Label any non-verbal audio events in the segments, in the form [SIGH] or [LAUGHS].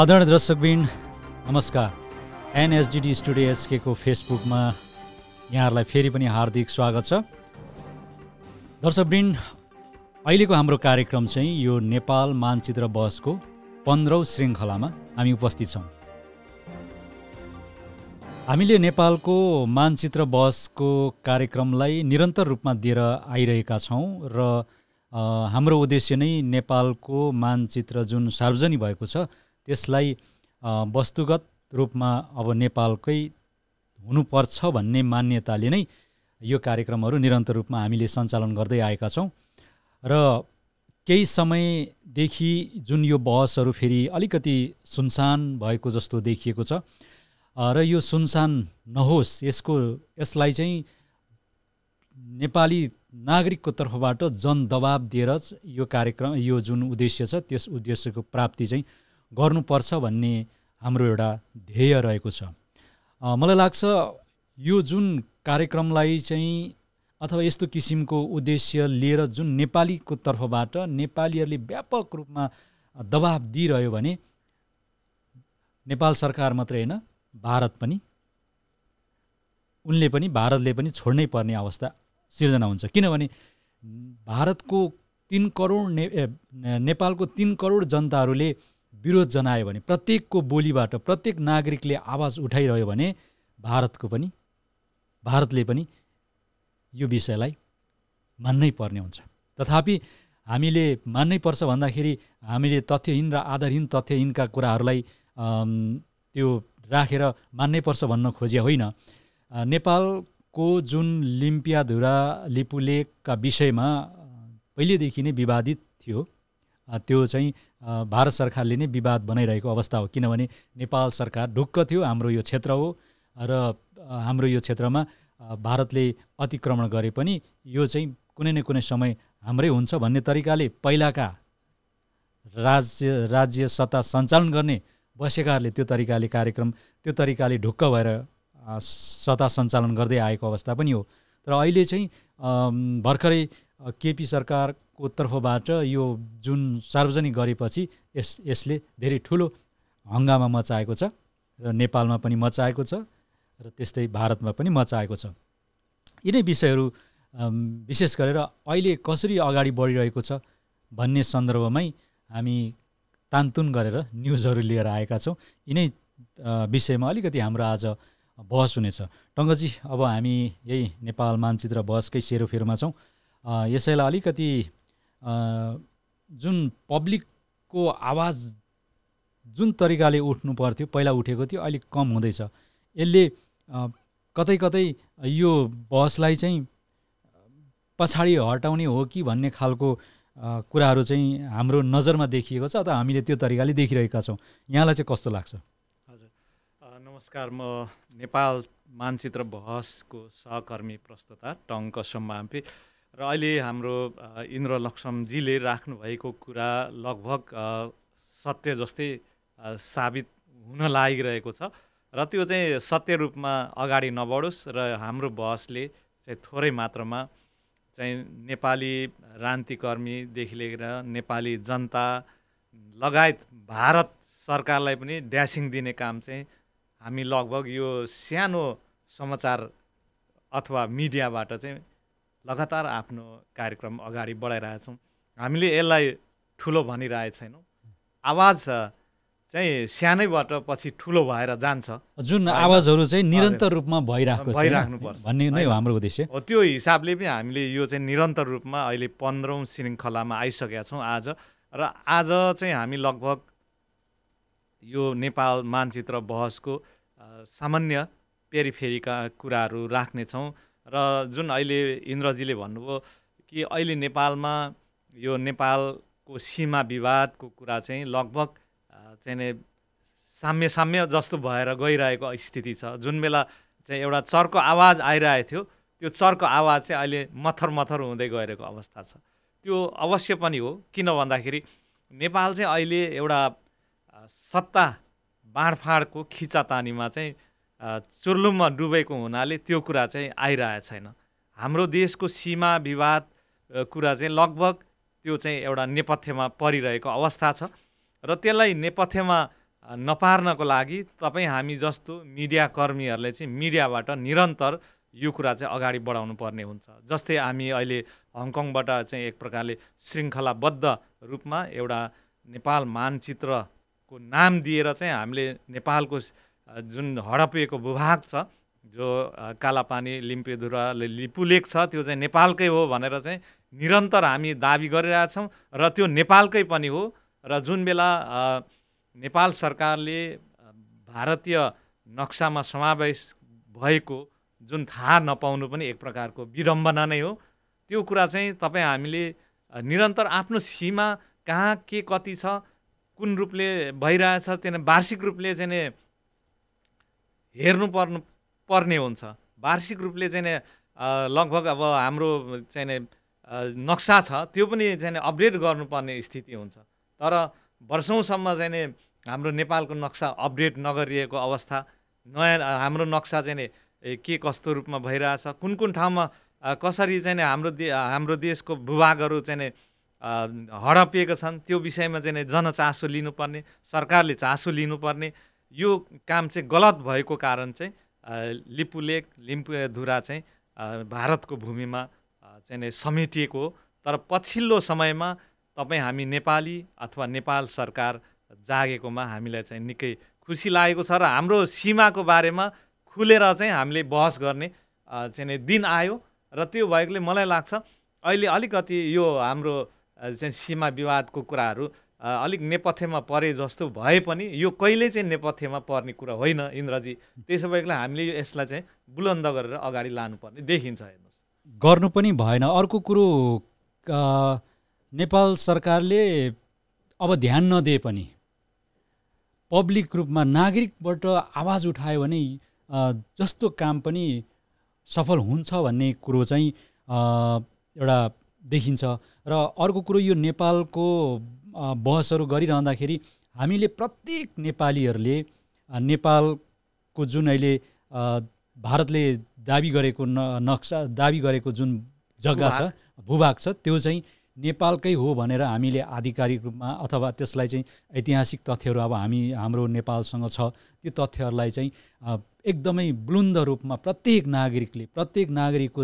आदरण दर्शकबिन नमस्कार एनएसडिडी स्टुडियो एचकेको फेसबुकमा यहाँहरूलाई फेरि पनि हार्दिक स्वागत छ दर्शकबिन अहिलेको हाम्रो कार्यक्रम चाहिँ यो नेपाल मानचित्र बसको पन्ध्रौँ श्रृङ्खलामा हामी उपस्थित छौँ हामीले नेपालको मानचित्र बसको कार्यक्रमलाई निरन्तर रूपमा दिएर आइरहेका छौँ र हाम्रो उद्देश्य नै नेपालको मानचित्र जुन सार्वजनिक भएको छ त्यसलाई वस्तुगत रूपमा अब नेपालकै हुनुपर्छ भन्ने मान्यताले नै यो कार्यक्रमहरू निरन्तर रूपमा हामीले सञ्चालन गर्दै आएका छौँ र केही समयदेखि जुन यो बहसहरू फेरि अलिकति सुनसान भएको जस्तो देखिएको छ र यो सुनसान नहोस् यसको यसलाई चाहिँ नेपाली नागरिकको तर्फबाट जनदबाब दिएर यो कार्यक्रम यो जुन उद्देश्य छ त्यस उद्देश्यको प्राप्ति चाहिँ गर्नुपर्छ भन्ने हाम्रो एउटा ध्येय रहेको छ मलाई लाग्छ यो जुन कार्यक्रमलाई चाहिँ अथवा यस्तो किसिमको उद्देश्य लिएर जुन नेपालीको तर्फबाट नेपालीहरूले व्यापक रूपमा दबाब दिइरह्यो भने नेपाल सरकार मात्रै होइन भारत पनि उनले पनि भारतले पनि छोड्नै पर्ने अवस्था सिर्जना हुन्छ किनभने भारतको तिन करोड ने, नेपालको तिन करोड जनताहरूले विरोध जनायो भने प्रत्येकको बोलीबाट प्रत्येक नागरिकले आवाज उठाइरह्यो भने भारतको पनि भारतले पनि यो विषयलाई मान्नै पर्ने हुन्छ तथापि हामीले मान्नै पर्छ भन्दाखेरि हामीले तथ्यहीन र आधारहीन तथ्यहीनका कुराहरूलाई त्यो राखेर मान्नै पर्छ भन्न खोजे होइन नेपालको जुन लिम्पियाधुरा लिपुलेकका विषयमा पहिलेदेखि नै विवादित थियो त्यो चाहिँ भारत सरकारले नै विवाद बनाइरहेको अवस्था हो किनभने नेपाल सरकार ढुक्क थियो हाम्रो यो क्षेत्र हो र हाम्रो यो क्षेत्रमा भारतले अतिक्रमण गरे पनि यो चाहिँ कुनै न कुनै समय हाम्रै हुन्छ भन्ने तरिकाले पहिलाका राज्य राज्य सत्ता सञ्चालन गर्ने बसेकाहरूले त्यो तरिकाले कार्यक्रम त्यो तरिकाले ढुक्क भएर सत्ता सञ्चालन गर्दै आएको अवस्था पनि हो तर अहिले चाहिँ भर्खरै केपी सरकार को तर्फबाट यो जुन सार्वजनिक गरेपछि यस यसले धेरै ठुलो हङ्गामा मचाएको छ र नेपालमा पनि मचाएको छ र त्यस्तै भारतमा पनि मचाएको छ यिनै विषयहरू विशेष गरेर अहिले कसरी अगाडि बढिरहेको छ भन्ने सन्दर्भमै हामी तानतुन गरेर न्युजहरू लिएर आएका छौँ यिनै विषयमा अलिकति हाम्रो आज बहस हुनेछ टङ्गजी अब हामी यही नेपाल मानचित्र बहसकै सेरोफेरोमा छौँ यसैलाई अलिकति जुन पब्लिकको आवाज जुन तरिकाले उठ्नु पर्थ्यो पहिला उठेको थियो अहिले कम हुँदैछ यसले कतै कतै यो बहसलाई चाहिँ पछाडि हटाउने हो कि भन्ने खालको कुराहरू चाहिँ हाम्रो नजरमा देखिएको छ अथवा हामीले त्यो तरिकाले देखिरहेका छौँ यहाँलाई चाहिँ कस्तो लाग्छ हजुर नमस्कार म नेपाल मानचित्र बहसको सहकर्मी प्रस्तुता टङ्क सम्माम्पी र अहिले हाम्रो इन्द्र लक्ष्मजीले राख्नुभएको कुरा लगभग सत्य जस्तै साबित हुन लागिरहेको छ र त्यो चाहिँ सत्य रूपमा अगाडि नबढोस् र हाम्रो बहसले चाहिँ थोरै मात्रामा चाहिँ नेपाली रान्तिकर्मीदेखि लिएर नेपाली जनता लगायत भारत सरकारलाई पनि ड्यासिङ दिने काम चाहिँ हामी लगभग यो सानो समाचार अथवा मिडियाबाट चाहिँ लगातार आफ्नो कार्यक्रम अगाडि बढाइरहेछौँ हामीले यसलाई ठुलो भनिरहेको छैनौँ आवाज चाहिँ सानैबाट पछि ठुलो भएर जान्छ जुन आवाजहरू चाहिँ निरन्तर रूपमा भइरहेको भइराख्नुपर्छ भन्ने नै हो हाम्रो उद्देश्य हो त्यो हिसाबले पनि हामीले यो चाहिँ निरन्तर रूपमा अहिले पन्ध्रौँ श्रृङ्खलामा आइसकेका छौँ आज र आज चाहिँ हामी लगभग यो नेपाल मानचित्र बहसको सामान्य पेरिफेरिका कुराहरू राख्नेछौँ र जुन अहिले इन्द्रजीले भन्नुभयो कि अहिले नेपालमा यो नेपालको सीमा विवादको कुरा चाहिँ लगभग चाहिँ नै साम्य साम्य जस्तो भएर गइरहेको स्थिति छ जुन बेला चाहिँ एउटा चर्को आवाज आइरहेको थियो त्यो चर्को आवाज चाहिँ अहिले मथर मथर हुँदै गइरहेको अवस्था छ त्यो अवश्य पनि हो किन भन्दाखेरि नेपाल चाहिँ अहिले एउटा सत्ता बाँडफाँडको खिचातानीमा चाहिँ चुर्लुममा डुबेको हुनाले त्यो कुरा चाहिँ आइरहेको छैन हाम्रो देशको सीमा विवाद कुरा चाहिँ लगभग त्यो चाहिँ एउटा नेपथ्यमा परिरहेको अवस्था छ र त्यसलाई नेपथ्यमा नपार्नको लागि तपाईँ हामी जस्तो मिडियाकर्मीहरूले चाहिँ मिडियाबाट निरन्तर यो कुरा चाहिँ अगाडि बढाउनु पर्ने हुन्छ जस्तै हामी अहिले हङकङबाट चाहिँ एक प्रकारले श्रृङ्खलाबद्ध रूपमा एउटा नेपाल मानचित्रको नाम दिएर चाहिँ हामीले नेपालको जुन हडपिएको भूभाग छ जो कालापानी लिम्पेधुराले लिपुलेक छ त्यो चाहिँ नेपालकै हो भनेर चाहिँ निरन्तर हामी दावी गरिरहेछौँ र त्यो नेपालकै पनि हो र जुन बेला नेपाल सरकारले भारतीय नक्सामा समावेश भएको जुन थाहा नपाउनु पनि एक प्रकारको विडम्बना नै हो त्यो कुरा चाहिँ तपाईँ हामीले निरन्तर आफ्नो सीमा कहाँ के कति छ कुन रूपले भइरहेछ त्यहाँदेखि वार्षिक रूपले चाहिँ हेर्नु पर्नु पर्ने हुन्छ वार्षिक रूपले चाहिँ लगभग अब हाम्रो चाहिँ नक्सा छ त्यो पनि चाहिँ अपडेट गर्नुपर्ने स्थिति हुन्छ तर वर्षौँसम्म चाहिँ हाम्रो नेपालको नक्सा अपडेट नगरिएको अवस्था नयाँ हाम्रो नक्सा चाहिँ के कस्तो रूपमा भइरहेछ कुन कुन ठाउँमा कसरी चाहिँ हाम्रो दे हाम्रो देशको भूभागहरू चाहिँ हडपिएका छन् त्यो विषयमा चाहिँ जनचासो लिनुपर्ने सरकारले चासो लिनुपर्ने यो काम चाहिँ गलत भएको कारण चाहिँ लिपुलेक लिम्पुधुरा चाहिँ भारतको भूमिमा चाहिँ नै समेटिएको हो तर पछिल्लो समयमा तपाईँ हामी नेपाली अथवा नेपाल सरकार जागेकोमा हामीलाई चाहिँ निकै खुसी लागेको छ र हाम्रो सीमाको बारेमा खुलेर चाहिँ हामीले बहस गर्ने चाहिँ दिन आयो र त्यो भएकोले मलाई लाग्छ अहिले अलिकति यो हाम्रो चाहिँ सीमा विवादको कुराहरू अलिक नेपथ्यमा परे जस्तो भए पनि यो कहिले चाहिँ नेपथ्यमा पर्ने कुरा होइन इन्द्रजी त्यसो भएकोले हामीले यो यसलाई चाहिँ बुलन्द गरेर अगाडि लानुपर्ने देखिन्छ हेर्नुहोस् गर्नु पनि भएन अर्को कुरो नेपाल सरकारले अब ध्यान नदिए पनि पब्लिक रूपमा नागरिकबाट आवाज उठायो भने जस्तो काम पनि सफल हुन्छ भन्ने कुरो चाहिँ एउटा देखिन्छ र अर्को कुरो यो नेपालको बहसहरू गरिरहँदाखेरि हामीले प्रत्येक नेपालीहरूले नेपालको जुन अहिले भारतले दाबी गरेको न नक्सा दाबी गरेको जुन जग्गा छ भूभाग छ त्यो चाहिँ नेपालकै हो भनेर हामीले आधिकारिक रूपमा अथवा त्यसलाई चाहिँ ऐतिहासिक तथ्यहरू अब हामी हाम्रो नेपालसँग छ त्यो तथ्यहरूलाई चाहिँ एकदमै बुलुन्द रूपमा प्रत्येक नागरिकले प्रत्येक नागरिकको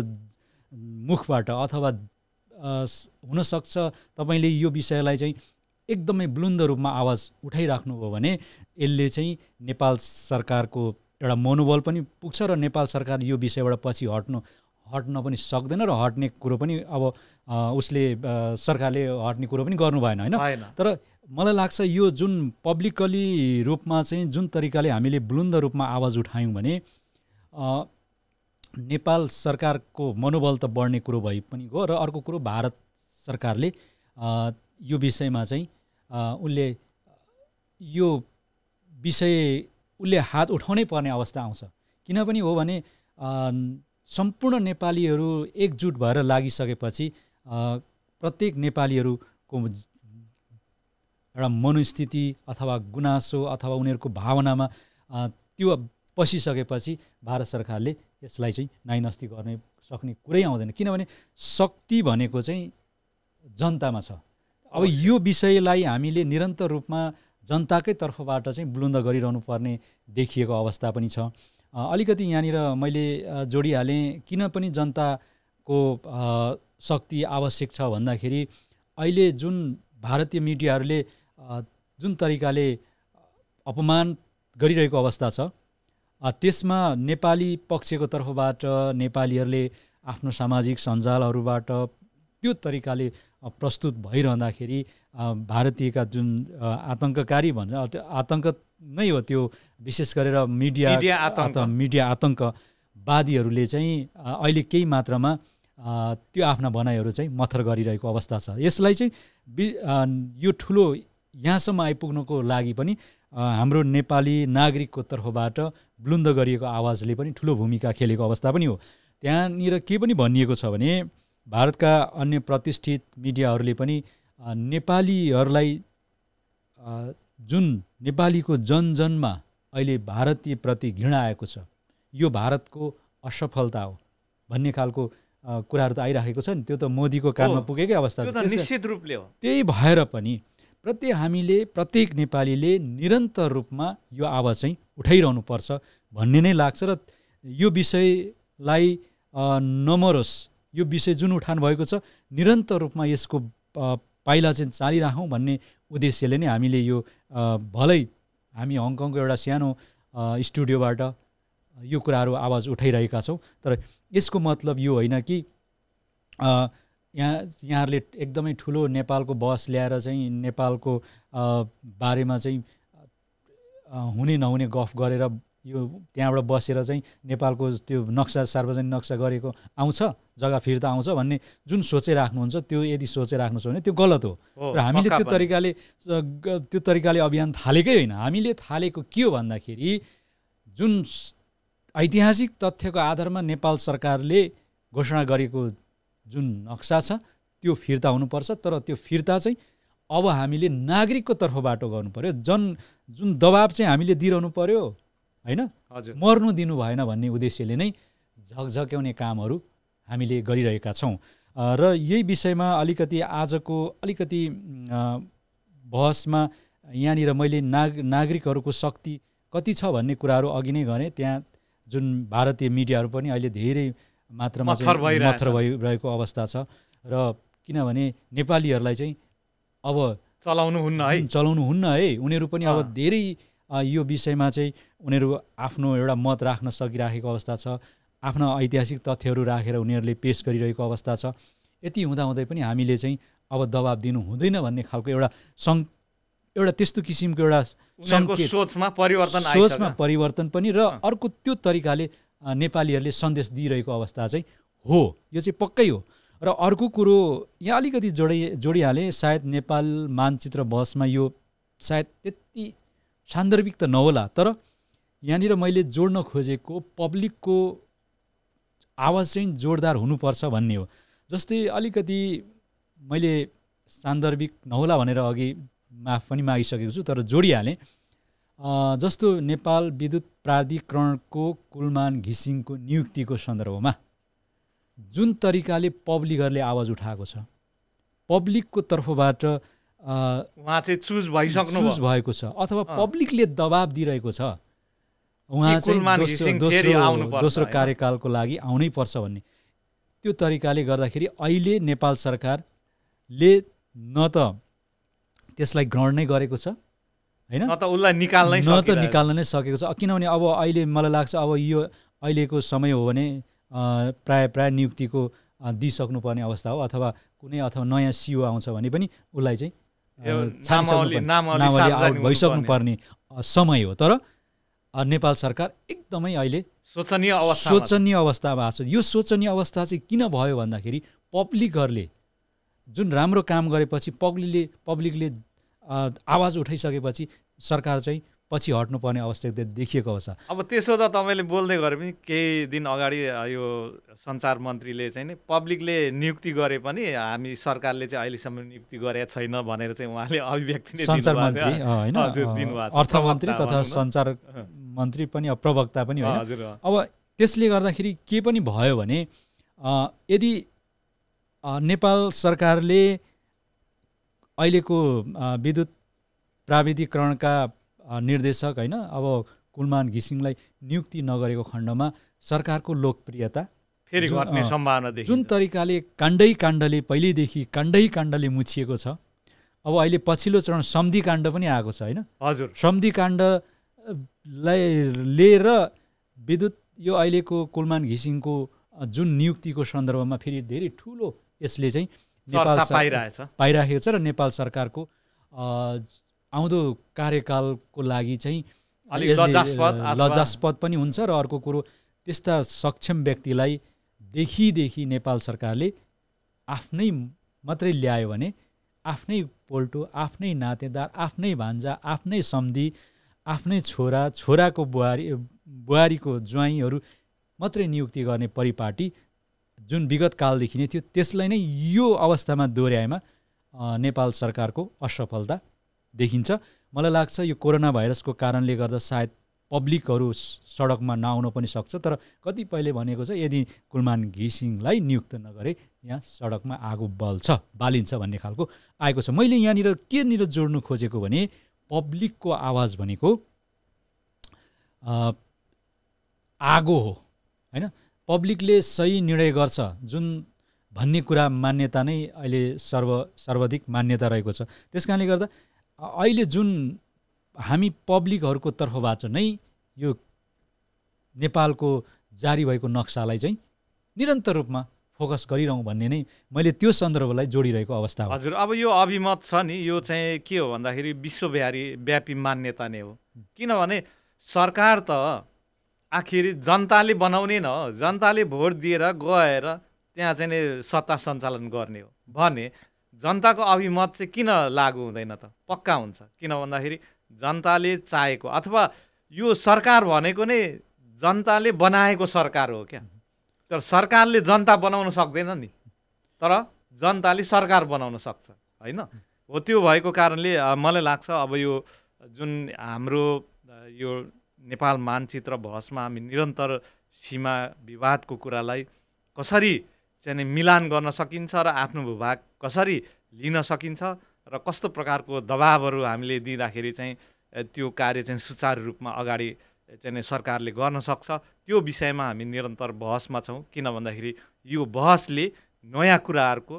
मुखबाट अथवा हुनसक्छ तपाईँले यो विषयलाई चाहिँ एकदमै बुलुन्द रूपमा आवाज उठाइराख्नुभयो भने यसले चाहिँ नेपाल सरकारको एउटा मनोबल पनि पुग्छ र नेपाल सरकार यो विषयबाट पछि हट्नु हट्न पनि सक्दैन र हट्ने कुरो पनि अब उसले सरकारले हट्ने कुरो पनि गर्नु भएन होइन तर मलाई लाग्छ यो जुन पब्लिकली रूपमा चाहिँ जुन तरिकाले हामीले बुलुन्द रूपमा आवाज उठायौँ भने नेपाल सरकारको मनोबल त बढ्ने कुरो भए पनि गयो र अर्को कुरो भारत सरकारले यो विषयमा चाहिँ उनले यो विषय उसले हात उठाउनै पर्ने अवस्था आउँछ किन पनि हो भने सम्पूर्ण नेपालीहरू एकजुट भएर लागिसकेपछि प्रत्येक नेपालीहरूको एउटा मनोस्थिति अथवा गुनासो अथवा उनीहरूको भावनामा त्यो पसिसकेपछि भारत सरकारले यसलाई चाहिँ नाइनस्ती गर्ने सक्ने कुरै आउँदैन किनभने शक्ति भनेको चाहिँ जनतामा छ अब यो विषयलाई हामीले निरन्तर रूपमा जनताकै तर्फबाट चाहिँ बुलुन्द गरिरहनु पर्ने देखिएको अवस्था पनि छ अलिकति यहाँनिर मैले जोडिहालेँ किन पनि जनताको शक्ति आवश्यक छ भन्दाखेरि अहिले जुन भारतीय मिडियाहरूले जुन तरिकाले अपमान गरिरहेको अवस्था छ त्यसमा नेपाली पक्षको तर्फबाट नेपालीहरूले आफ्नो सामाजिक सञ्जालहरूबाट त्यो तरिकाले प्रस्तुत भइरहँदाखेरि भारतीयका जुन आतङ्ककारी भन्छ त्यो आतङ्क नै हो त्यो विशेष गरेर मिडिया मिडिया आतङ्कवादीहरूले चाहिँ अहिले केही मात्रामा त्यो आफ्ना भनाइहरू चाहिँ मथर गरिरहेको अवस्था छ यसलाई चाहिँ यो ठुलो यहाँसम्म आइपुग्नको लागि पनि हाम्रो नेपाली नागरिकको तर्फबाट ब्लुन्द गरिएको आवाजले पनि ठुलो भूमिका खेलेको अवस्था पनि हो त्यहाँनिर के पनि भनिएको छ भने भारतका अन्य प्रतिष्ठित मिडियाहरूले पनि नेपालीहरूलाई जुन नेपालीको जनजनमा अहिले भारतीयप्रति घृणा आएको छ यो भारतको असफलता हो भन्ने खालको कुराहरू त आइराखेको छ नि त्यो त मोदीको कालमा पुगेकै अवस्था छ निश्चित रूपले हो त्यही भएर पनि प्रत्येक हामीले प्रत्येक नेपालीले निरन्तर रूपमा यो आवाज चाहिँ पर्छ भन्ने नै लाग्छ र यो विषयलाई नमरोस् यो विषय जुन उठान भएको छ निरन्तर रूपमा यसको पाइला चाहिँ चालिराखौँ भन्ने उद्देश्यले नै हामीले यो भलै हामी हङकङको एउटा सानो स्टुडियोबाट यो कुराहरू आवाज उठाइरहेका छौँ तर यसको मतलब यो होइन कि यहाँ यहाँहरूले एकदमै ठुलो नेपालको बस ल्याएर चाहिँ नेपालको बारेमा चाहिँ हुने नहुने गफ गरेर यो त्यहाँबाट बसेर चाहिँ नेपालको त्यो नक्सा सार्वजनिक नक्सा गरेको आउँछ जग्गा फिर्ता आउँछ भन्ने जुन सोचे राख्नुहुन्छ त्यो यदि सोचे छ भने त्यो गलत हो र हामीले त्यो तरिकाले त्यो तरिकाले अभियान थालेकै होइन हामीले थालेको के हो भन्दाखेरि जुन ऐतिहासिक तथ्यको आधारमा नेपाल सरकारले घोषणा गरेको जुन नक्सा छ त्यो फिर्ता हुनुपर्छ तर त्यो फिर्ता चाहिँ अब हामीले नागरिकको तर्फबाट गर्नु पऱ्यो जन जुन दबाब चाहिँ हामीले दिइरहनु पऱ्यो होइन हजुर मर्नु दिनु भएन भन्ने उद्देश्यले नै झकझक्याउने कामहरू हामीले गरिरहेका छौँ र यही विषयमा अलिकति आजको अलिकति बहसमा यहाँनिर मैले नाग नागरिकहरूको शक्ति कति छ भन्ने कुराहरू अघि नै गरेँ त्यहाँ जुन भारतीय मिडियाहरू पनि अहिले धेरै मात्रामा मथर भइरहेको अवस्था छ र किनभने नेपालीहरूलाई चाहिँ अब चलाउनु हुन्न है चलाउनु हुन्न है उनीहरू पनि अब धेरै यो विषयमा चाहिँ उनीहरू आफ्नो एउटा मत राख्न सकिराखेको अवस्था छ आफ्ना ऐतिहासिक तथ्यहरू राखेर उनीहरूले पेस गरिरहेको अवस्था छ यति हुँदाहुँदै पनि हामीले चाहिँ अब दबाब दिनु हुँदैन भन्ने खालको एउटा सङ् एउटा त्यस्तो किसिमको एउटा सोचमा परिवर्तन सोचमा परिवर्तन पनि र अर्को त्यो तरिकाले नेपालीहरूले सन्देश दिइरहेको अवस्था चाहिँ हो यो चाहिँ पक्कै हो र अर्को कुरो यहाँ अलिकति जोडि जोडिहालेँ सायद नेपाल मानचित्र बहसमा यो सायद त्यति सान्दर्भिक त नहोला तर यहाँनिर मैले जोड्न खोजेको पब्लिकको आवाज चाहिँ जोरदार हुनुपर्छ भन्ने हो जस्तै अलिकति मैले सान्दर्भिक नहोला भनेर अघि माफ पनि मागिसकेको छु तर जोडिहालेँ जस्तो नेपाल विद्युत प्राधिकरणको कुलमान घिसिङको नियुक्तिको सन्दर्भमा जुन तरिकाले पब्लिकहरूले आवाज उठाएको छ पब्लिकको तर्फबाट उहाँ चाहिँ चुज भइसक्नु चुज भएको छ अथवा पब्लिकले दबाब दिइरहेको छ उहाँ चाहिँ दोस्रो दोस्रो कार्यकालको लागि आउनै पर्छ भन्ने त्यो तरिकाले गर्दाखेरि अहिले नेपाल सरकारले न त त्यसलाई ग्रहण नै गरेको छ होइन उसलाई निकाल्नै न त निकाल्न नै सकेको छ किनभने अब अहिले मलाई लाग्छ अब यो अहिलेको समय हो भने प्राय प्राय नियुक्तिको दिइसक्नुपर्ने अवस्था हो अथवा कुनै अथवा नयाँ सिओ आउँछ भने पनि उसलाई चाहिँ नामावली भइसक्नु पर्ने समय हो तर नेपाल सरकार एकदमै अहिले शोचनीय अवस्था शोचनीय अवस्था भएको छ यो शोचनीय अवस्था चाहिँ किन भयो भन्दाखेरि पब्लिकहरूले जुन राम्रो काम गरेपछि पब्लिकले पब्लिकले आवाज उठाइसकेपछि सरकार चाहिँ पछि हट्नुपर्ने आवश्यकता देखिएको छ अब त्यसो त तपाईँले बोल्दै गरे पनि केही दिन अगाडि यो सञ्चार मन्त्रीले चाहिँ नि पब्लिकले नियुक्ति गरे पनि हामी सरकारले चाहिँ अहिलेसम्म नियुक्ति गरेका छैन भनेर चाहिँ उहाँले [LAUGHS] अभिव्यक्ति सञ्चार मन्त्री होइन अर्थमन्त्री तथा सञ्चार मन्त्री पनि प्रवक्ता पनि हजुर अब त्यसले गर्दाखेरि के पनि भयो भने यदि नेपाल सरकारले अहिलेको विद्युत प्राविधिकरणका निर्देशक होइन अब कुलमान घिसिङलाई नियुक्ति नगरेको खण्डमा सरकारको लोकप्रियता फेरि घट्ने सम्भावना जुन तरिकाले काण्डै काण्डले पहिल्यैदेखि काण्डै काण्डले मुछिएको छ अब अहिले पछिल्लो चरण सम्धि काण्ड पनि आएको छ होइन हजुर सम्धि काण्डलाई लिएर विद्युत यो अहिलेको कुलमान घिसिङको जुन नियुक्तिको सन्दर्भमा फेरि धेरै ठुलो यसले चाहिँ नेपाल पाइरहेको छ र नेपाल सरकारको आउँदो कार्यकालको लागि चाहिँ अलिक लजास्पद पनि हुन्छ र अर्को कुरो त्यस्ता सक्षम व्यक्तिलाई देखिदेखि नेपाल सरकारले आफ्नै मात्रै ल्यायो भने आफ्नै पोल्टो आफ्नै नातेदार आफ्नै भान्जा आफ्नै सम्धि आफ्नै छोरा छोराको बुहारी बुहारीको ज्वाइँहरू मात्रै नियुक्ति गर्ने परिपाटी जुन विगत कालदेखि नै थियो त्यसलाई नै यो अवस्थामा दोहोऱ्याएमा नेपाल सरकारको असफलता देखिन्छ मलाई लाग्छ यो कोरोना भाइरसको कारणले गर्दा सायद पब्लिकहरू सडकमा नआउन पनि सक्छ तर कतिपयले भनेको छ यदि कुलमान घिसिङलाई नियुक्त नगरे यहाँ सडकमा आगो बल्छ बालिन्छ भन्ने खालको आएको छ मैले यहाँनिर केनिर जोड्नु खोजेको भने पब्लिकको आवाज भनेको आगो हो होइन पब्लिकले सही निर्णय गर्छ जुन भन्ने कुरा मान्यता नै अहिले सर्व सर्वाधिक मान्यता रहेको छ त्यस कारणले गर्दा अहिले जुन हामी पब्लिकहरूको तर्फबाट नै यो नेपालको जारी भएको नक्सालाई चाहिँ निरन्तर रूपमा फोकस गरिरहँ भन्ने नै मैले त्यो सन्दर्भलाई जोडिरहेको अवस्था हो हजुर अब यो अभिमत छ नि यो चाहिँ के हो भन्दाखेरि विश्वव्यापी व्यापी मान्यता नै हो किनभने सरकार त आखिर जनताले बनाउने न जनताले भोट दिएर गएर त्यहाँ चाहिँ सत्ता सञ्चालन गर्ने हो भने जनताको अभिमत चाहिँ किन लागु हुँदैन त पक्का हुन्छ किन भन्दाखेरि जनताले चाहेको अथवा यो सरकार भनेको नै जनताले बनाएको सरकार हो क्या तर सरकारले जनता बनाउन सक्दैन नि तर जनताले सरकार बनाउन सक्छ होइन हो त्यो भएको कारणले मलाई लाग्छ अब यो जुन हाम्रो यो नेपाल मानचित्र भसमा हामी निरन्तर सीमा विवादको कुरालाई कसरी चाहिँ मिलान गर्न सकिन्छ र आफ्नो भूभाग कसरी लिन सकिन्छ र कस्तो प्रकारको दबाबहरू हामीले दिँदाखेरि चाहिँ त्यो कार्य चाहिँ सुचारू रूपमा अगाडि चाहिँ सरकारले गर्न सक्छ त्यो विषयमा हामी निरन्तर बहसमा छौँ किन भन्दाखेरि यो बहसले नयाँ कुराहरूको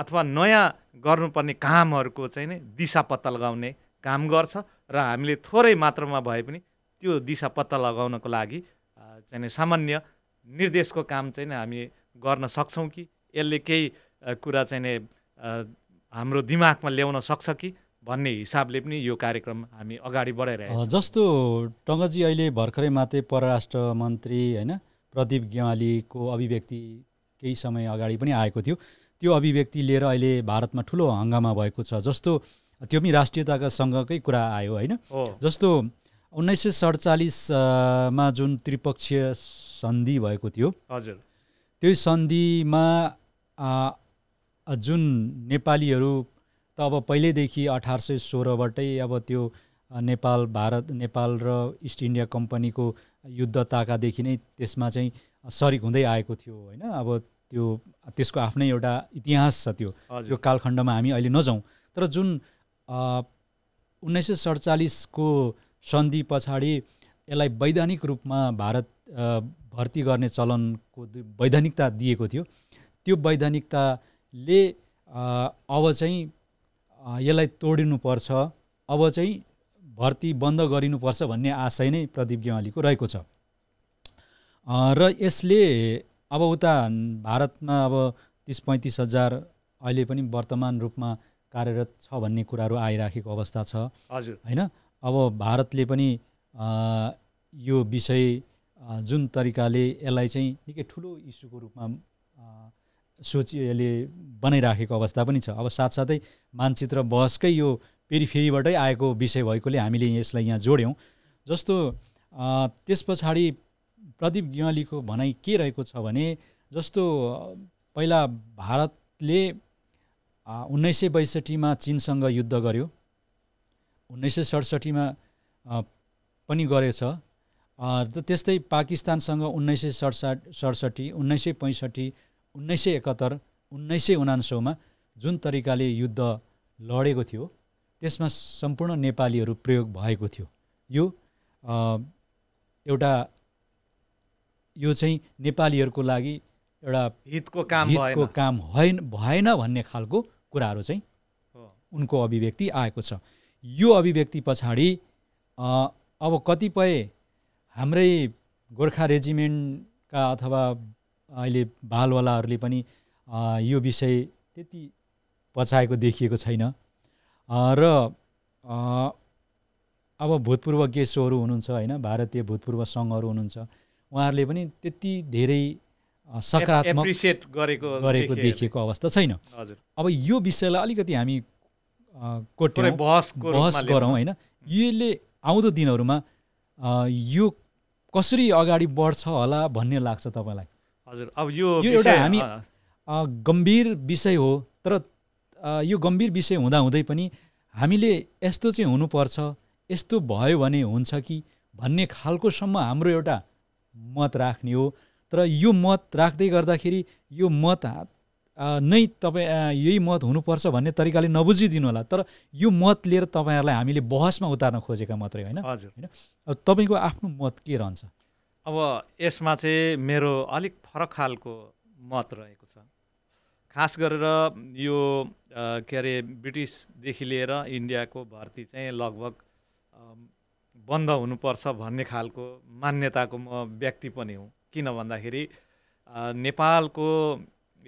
अथवा नयाँ गर्नुपर्ने कामहरूको चाहिँ नै दिशा पत्ता लगाउने काम गर्छ र हामीले थोरै मात्रामा भए पनि त्यो दिशा पत्ता लगाउनको लागि चाहिँ सामान्य निर्देशको काम चाहिँ हामी गर्न सक्छौँ कि यसले केही कुरा चाहिँ हाम्रो दिमागमा ल्याउन सक्छ कि भन्ने हिसाबले पनि यो कार्यक्रम हामी अगाडि बढाइरहेको जस्तो टङ्गजी अहिले भर्खरै मात्रै परराष्ट्र मन्त्री होइन प्रदीप गेवालीको अभिव्यक्ति केही समय अगाडि पनि आएको थियो त्यो अभिव्यक्ति लिएर अहिले भारतमा ठुलो हङ्गामा भएको छ जस्तो त्यो पनि राष्ट्रियताका सँगकै कुरा आयो होइन जस्तो उन्नाइस सय सडचालिसमा जुन त्रिपक्षीय सन्धि भएको थियो हजुर त्यो सन्धिमा जुन नेपालीहरू त अब पहिल्यैदेखि अठार सय सोह्रबाटै अब त्यो नेपाल भारत नेपाल र इस्ट इन्डिया कम्पनीको युद्ध ताकादेखि नै त्यसमा चाहिँ सरिक हुँदै आएको थियो होइन अब त्यो त्यसको आफ्नै एउटा इतिहास छ त्यो त्यो कालखण्डमा हामी अहिले नजाउँ तर जुन उन्नाइस सय सडचालिसको सन्धि पछाडि यसलाई वैधानिक रूपमा भारत भर्ती गर्ने चलनको वैधानिकता दिएको थियो त्यो वैधानिकताले अब चाहिँ यसलाई तोडिनुपर्छ अब चाहिँ भर्ती बन्द गरिनुपर्छ भन्ने आशय नै प्रदीप गेवालीको रहेको छ र यसले अब उता भारतमा अब तिस पैँतिस हजार अहिले पनि वर्तमान रूपमा कार्यरत छ भन्ने कुराहरू आइराखेको अवस्था छ हजुर होइन अब भारतले पनि यो विषय जुन तरिकाले यसलाई चाहिँ निकै ठुलो इस्युको रूपमा सोची यसले बनाइराखेको अवस्था पनि छ अब साथसाथै मानचित्र बहसकै यो पेरिफेरीबाटै आएको विषय भएकोले हामीले यसलाई यहाँ जोड्यौँ जस्तो त्यस पछाडि प्रदीप गिवालीको भनाइ के रहेको छ भने जस्तो पहिला भारतले उन्नाइस सय बैसठीमा चिनसँग युद्ध गर्यो उन्नाइस सय सडसठीमा पनि गरेछ त्यस्तै पाकिस्तानसँग उन्नाइस सय सडसा सडसठी उन्नाइस सय पैँसठी उन्नाइस सय एकहत्तर उन्नाइस सय उनान्सौमा जुन तरिकाले युद्ध लडेको थियो त्यसमा सम्पूर्ण नेपालीहरू प्रयोग भएको थियो यो एउटा यो चाहिँ नेपालीहरूको लागि एउटा हितको काम हितको काम होइन भएन भन्ने खालको कुराहरू चाहिँ उनको अभिव्यक्ति आएको छ यो अभिव्यक्ति पछाडि अब कतिपय हाम्रै गोर्खा रेजिमेन्टका अथवा अहिले बालवालाहरूले पनि यो विषय त्यति पचाएको देखिएको छैन र अब भूतपूर्व गेसोहरू हुनुहुन्छ होइन भारतीय भूतपूर्व सङ्घहरू हुनुहुन्छ उहाँहरूले पनि त्यति धेरै सकारात्मक गरेको गरेको देखिएको अवस्था छैन अब यो विषयलाई अलिकति हामी बहस बहस गरौँ होइन यसले आउँदो दिनहरूमा यो कसरी अगाडि बढ्छ होला भन्ने लाग्छ तपाईँलाई हजुर अब यो एउटा हामी गम्भीर विषय हो तर यो गम्भीर विषय हुँदाहुँदै पनि हामीले यस्तो चाहिँ हुनुपर्छ यस्तो भयो भने हुन्छ कि भन्ने खालकोसम्म हाम्रो एउटा मत राख्ने हो तर यो मत राख्दै गर्दाखेरि यो मत नै तपाईँ यही मत हुनुपर्छ भन्ने तरिकाले नबुझिदिनु होला तर यो मत लिएर तपाईँहरूलाई हामीले बहसमा उतार्न खोजेका मात्रै होइन हजुर होइन अब तपाईँको आफ्नो मत के रहन्छ अब यसमा चाहिँ मेरो अलिक फरक खालको मत रहेको छ खास गरेर यो के अरे ब्रिटिसदेखि लिएर इन्डियाको भर्ती चाहिँ लगभग बन्द हुनुपर्छ भन्ने खालको मान्यताको म व्यक्ति पनि हुँ किन भन्दाखेरि नेपालको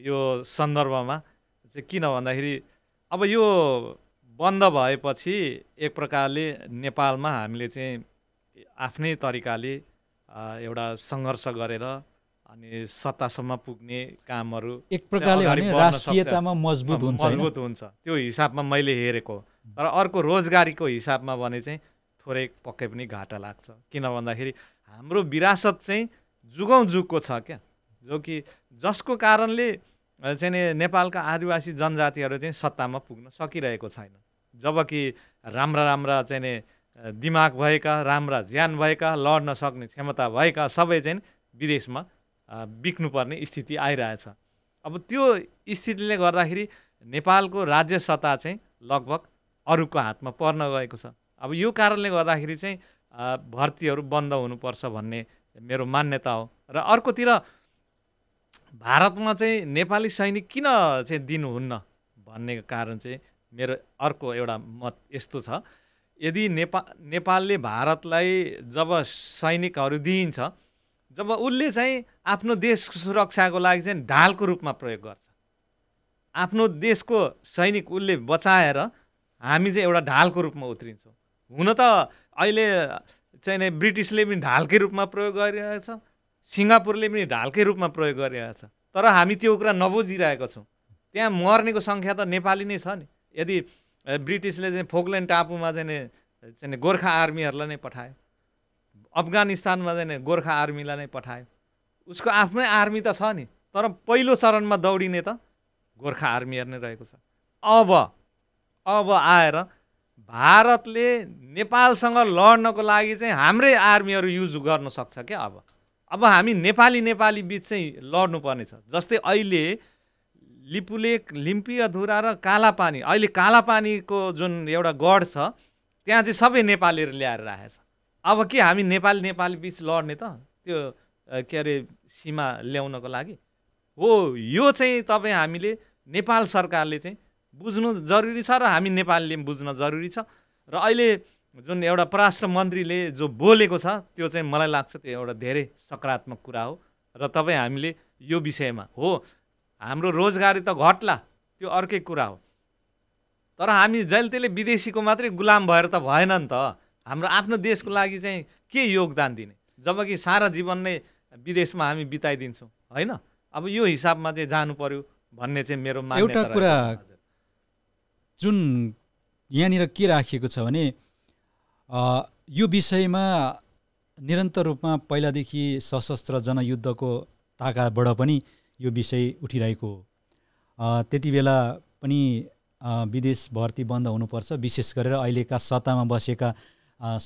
यो सन्दर्भमा चाहिँ किन भन्दाखेरि अब यो बन्द भएपछि एक प्रकारले नेपालमा हामीले चाहिँ आफ्नै तरिकाले एउटा सङ्घर्ष गरेर अनि सत्तासम्म पुग्ने कामहरू एक प्रकारले राष्ट्रियतामा मजबुत हुन्छ मजबुत हुन्छ त्यो हिसाबमा मैले हेरेको तर अर्को रोजगारीको हिसाबमा भने चाहिँ थोरै पक्कै पनि घाटा लाग्छ किन भन्दाखेरि हाम्रो विरासत चाहिँ जुगौँ जुगको छ क्या जो कि जसको कारणले चाहिँ नेपालका आदिवासी जनजातिहरू चाहिँ सत्तामा पुग्न सकिरहेको छैन जबकि राम्रा राम्रा चाहिँ दिमाग भएका राम्रा ज्यान भएका लड्न सक्ने क्षमता भएका सबै चाहिँ विदेशमा बिक्नुपर्ने स्थिति आइरहेछ अब त्यो स्थितिले गर्दाखेरि नेपालको राज्य सत्ता चाहिँ लगभग अरूको हातमा पर्न गएको छ अब यो कारणले गर्दाखेरि चाहिँ भर्तीहरू बन्द हुनुपर्छ भन्ने मेरो मान्यता हो र अर्कोतिर भारतमा चाहिँ नेपाली सैनिक किन चाहिँ दिनुहुन्न भन्ने कारण चाहिँ मेरो अर्को एउटा मत यस्तो छ यदि नेपा नेपालले भारतलाई जब सैनिकहरू दिइन्छ जब उसले चाहिँ आफ्नो देश सुरक्षाको लागि चाहिँ ढालको रूपमा प्रयोग गर्छ आफ्नो देशको सैनिक उसले बचाएर हामी चाहिँ एउटा ढालको रूपमा उत्रिन्छौँ हुन त अहिले चाहिँ ब्रिटिसले पनि ढालकै रूपमा प्रयोग गरिरहेको छ सिङ्गापुरले पनि ढालकै रूपमा प्रयोग गरिरहेको छ तर हामी त्यो कुरा नबुझिरहेको छौँ त्यहाँ मर्नेको सङ्ख्या त नेपाली नै छ नि यदि ब्रिटिसले चाहिँ फोकल्यान्ड टापुमा चाहिँ चाहिँ गोर्खा आर्मीहरूलाई नै पठायो अफगानिस्तानमा चाहिँ गोर्खा आर्मीलाई नै पठायो उसको आफ्नै आर्मी त छ नि तर पहिलो चरणमा दौडिने त गोर्खा आर्मीहरू नै रहेको छ अब अब आएर भारतले नेपालसँग लड्नको लागि चाहिँ हाम्रै आर्मीहरू युज गर्न सक्छ क्या अब अब हामी नेपाली नेपाली बिच चाहिँ लड्नुपर्नेछ जस्तै अहिले लिपुलेक लिम्पी अधुरा र कालापानी अहिले कालापानीको जुन एउटा गढ छ त्यहाँ चाहिँ सबै नेपालीहरू ल्याएर राखेको छ अब के हामी नेपाली नेपाली बिच लड्ने त त्यो के अरे सीमा ल्याउनको लागि हो यो चाहिँ तपाईँ हामीले नेपाल सरकारले चाहिँ बुझ्नु जरुरी छ र हामी नेपालीले बुझ्न जरुरी छ र अहिले जुन एउटा परराष्ट्र मन्त्रीले जो बोलेको छ त्यो चाहिँ मलाई लाग्छ त्यो एउटा धेरै सकारात्मक कुरा हो र तपाईँ हामीले यो विषयमा हो हाम्रो रोजगारी त घट्ला त्यो अर्कै कुरा हो तर हामी जहिले त्यसले विदेशीको मात्रै गुलाम भएर त भएन नि त हाम्रो आफ्नो देशको लागि चाहिँ के योगदान दिने जबकि सारा जीवन नै विदेशमा हामी बिताइदिन्छौँ होइन अब यो हिसाबमा चाहिँ जानु पर्यो भन्ने चाहिँ मेरो एउटा कुरा जुन यहाँनिर के राखिएको छ भने यो विषयमा निरन्तर रूपमा पहिलादेखि सशस्त्र जनयुद्धको ताकाबाट पनि यो विषय उठिरहेको हो त्यति बेला पनि विदेश भर्ती बन्द हुनुपर्छ विशेष गरेर अहिलेका सत्तामा बसेका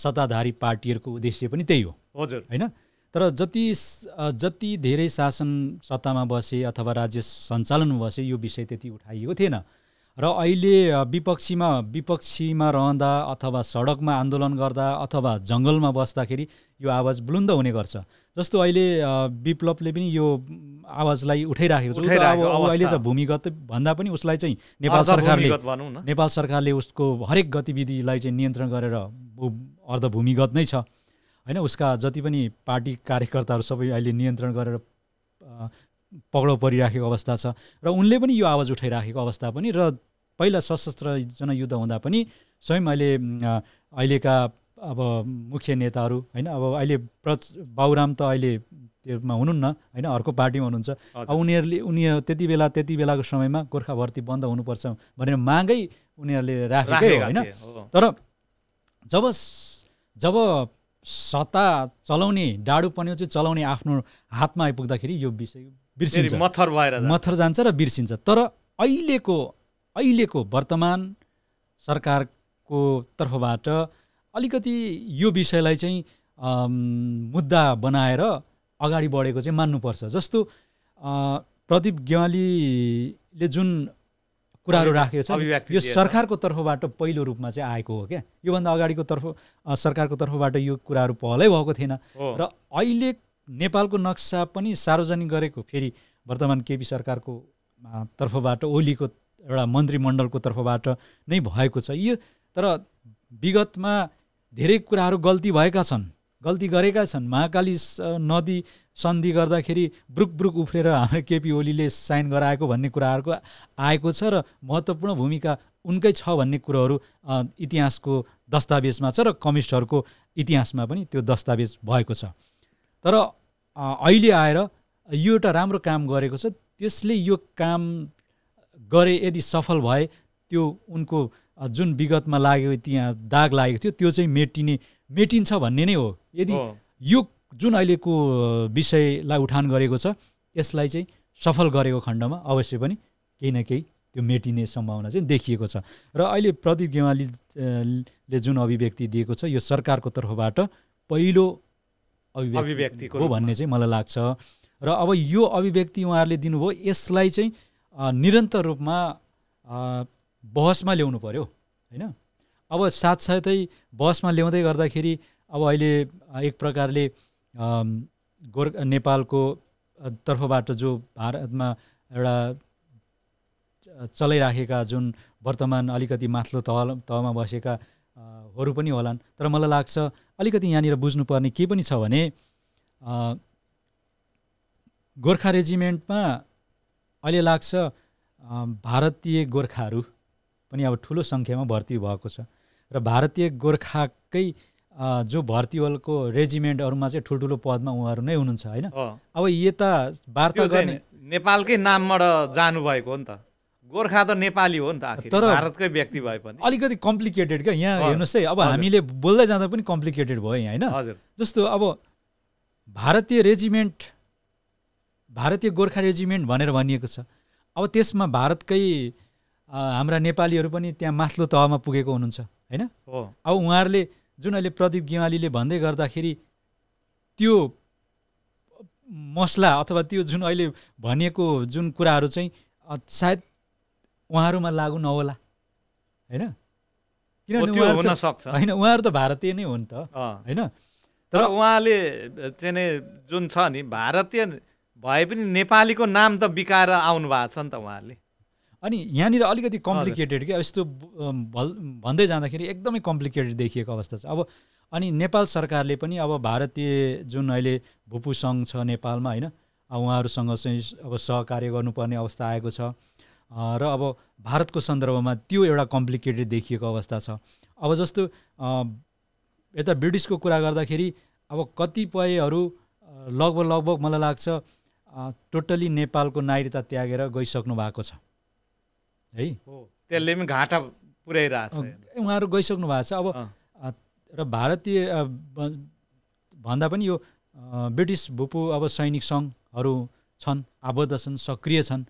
सत्ताधारी पार्टीहरूको उद्देश्य पनि त्यही हो हजुर होइन तर जति जति धेरै शासन सत्तामा बसे अथवा राज्य सञ्चालनमा बसे यो विषय त्यति उठाइएको थिएन र अहिले विपक्षीमा विपक्षीमा रहँदा अथवा सडकमा आन्दोलन गर्दा अथवा जङ्गलमा बस्दाखेरि यो आवाज बुलुन्द हुने गर्छ जस्तो अहिले विप्लवले पनि यो आवाजलाई उठाइराखेको छ अहिले चाहिँ भूमिगत भन्दा पनि उसलाई चाहिँ नेपाल सरकारले नेपाल सरकारले उसको हरेक गतिविधिलाई चाहिँ नियन्त्रण गरेर अर्धभूमिगत नै छ होइन उसका जति पनि पार्टी कार्यकर्ताहरू सबै अहिले नियन्त्रण गरेर पक्राउ परिराखेको अवस्था छ र उनले पनि यो आवाज उठाइराखेको अवस्था पनि र पहिला सशस्त्र जनयुद्ध हुँदा पनि स्वयं अहिले अहिलेका अब मुख्य नेताहरू होइन अब अहिले प्रच बाबुराम त अहिले त्योमा हुनुहुन्न होइन अर्को पार्टीमा हुनुहुन्छ अब उनीहरूले उनीहरू त्यति बेला त्यति बेलाको समयमा गोर्खा भर्ती बन्द हुनुपर्छ भनेर मागै उनीहरूले राखेकै होइन तर जब जब सत्ता चलाउने डाडु पन्यो चाहिँ चलाउने आफ्नो हातमा आइपुग्दाखेरि यो विषय बिर्सिन्छ मथर भएर मथर जान्छ र बिर्सिन्छ तर अहिलेको अहिलेको वर्तमान सरकारको तर्फबाट अलिकति यो विषयलाई चाहिँ मुद्दा बनाएर अगाडि बढेको चाहिँ मान्नुपर्छ जस्तो प्रदीप गेवालीले जुन कुराहरू राखेको छ यो सरकारको तर्फबाट पहिलो रूपमा चाहिँ आएको हो क्या योभन्दा अगाडिको तर्फ सरकारको तर्फबाट यो कुराहरू पहलै भएको थिएन र अहिले नेपालको नक्सा पनि सार्वजनिक गरेको फेरि वर्तमान केपी सरकारको तर्फबाट ओलीको एउटा मन्त्रीमण्डलको तर्फबाट नै भएको छ यो तर विगतमा धेरै कुराहरू गल्ती भएका छन् गल्ती गरेका छन् महाकाली नदी सन्धि गर्दाखेरि ब्रुक ब्रुक उफ्रेर हाम्रो केपी ओलीले साइन गराएको भन्ने कुराहरूको आएको छ र महत्त्वपूर्ण भूमिका उनकै छ भन्ने कुरोहरू इतिहासको दस्तावेजमा छ र कम्युनिस्टहरूको इतिहासमा पनि त्यो दस्तावेज भएको छ तर अहिले आएर यो एउटा राम्रो काम गरेको छ त्यसले यो काम गरे यदि सफल भए त्यो उनको जुन विगतमा लाग्यो त्यहाँ दाग लागेको थियो त्यो चाहिँ मेटिने मेटिन्छ भन्ने नै हो यदि यो जुन अहिलेको विषयलाई उठान गरेको छ यसलाई चाहिँ सफल गरेको खण्डमा अवश्य पनि केही न केही त्यो मेटिने सम्भावना चाहिँ देखिएको छ र अहिले प्रदीप गेवालीले जुन अभिव्यक्ति दिएको छ यो सरकारको तर्फबाट पहिलो अभिव्यक्तिको हो भन्ने चाहिँ मलाई लाग्छ र अब यो अभिव्यक्ति उहाँहरूले दिनुभयो यसलाई चाहिँ निरन्तर रूपमा बहसमा ल्याउनु पऱ्यो होइन अब साथसाथै बहसमा ल्याउँदै गर्दाखेरि अब अहिले एक प्रकारले गोर् नेपालको तर्फबाट जो भारतमा एउटा चलाइराखेका जुन वर्तमान अलिकति माथिल्लो तह तहमा बसेका हरू पनि होलान् तर मलाई लाग्छ अलिकति यहाँनिर बुझ्नुपर्ने के पनि छ भने गोर्खा रेजिमेन्टमा अहिले लाग्छ भारतीय गोर्खाहरू पनि अब ठुलो सङ्ख्यामा भर्ती भएको छ र भारतीय गोर्खाकै जो भर्तीवलको रेजिमेन्टहरूमा चाहिँ ठुल्ठुलो पदमा उहाँहरू नै हुनुहुन्छ होइन अब यता वार्ता गर्ने नेपालकै नामबाट जानुभएको हो नि त गोर्खा त नेपाली हो नि त तर भारतकै व्यक्ति भए पनि अलिकति कम्प्लिकेटेड क्या यहाँ हेर्नुहोस् है अब हामीले बोल्दै जाँदा पनि कम्प्लिकेटेड भयो यहाँ होइन जस्तो अब भारतीय रेजिमेन्ट भारतीय गोर्खा रेजिमेन्ट भनेर भनिएको छ अब त्यसमा भारतकै हाम्रा नेपालीहरू पनि त्यहाँ माथिल्लो तहमा पुगेको हुनुहुन्छ होइन अब उहाँहरूले जुन अहिले प्रदीप गेवालीले भन्दै गर्दाखेरि त्यो मसला अथवा त्यो जुन अहिले भनिएको जुन कुराहरू चाहिँ सायद उहाँहरूमा लागु नहोला होइन किनभने होइन उहाँहरू त भारतीय नै हो नि त होइन तर उहाँले चाहिँ नै जुन छ नि भारतीय भए पनि नेपालीको नाम त बिकाएर आउनु भएको छ नि त उहाँहरूले अनि यहाँनिर अलिकति कम्प्लिकेटेड क्या यस्तो भन्दै जाँदाखेरि एकदमै कम्प्लिकेटेड देखिएको अवस्था छ अब अनि नेपाल सरकारले पनि अब भारतीय जुन अहिले भूपू सङ्घ छ नेपालमा होइन उहाँहरूसँग चाहिँ अब सहकार्य गर्नुपर्ने अवस्था आएको छ र अब भारतको सन्दर्भमा त्यो एउटा कम्प्लिकेटेड देखिएको अवस्था छ अब जस्तो यता ब्रिटिसको कुरा गर्दाखेरि अब कतिपयहरू लगभग लगभग मलाई लाग्छ टोटल्ली नेपालको नागरिकता त्यागेर गइसक्नु भएको छ है त्यसले पनि घाटा पुर्याइरहेको छ उहाँहरू गइसक्नु भएको छ अब र भारतीय भन्दा पनि यो ब्रिटिस भूपू अब सैनिक सङ्घहरू छन् आबद्ध छन् सक्रिय छन्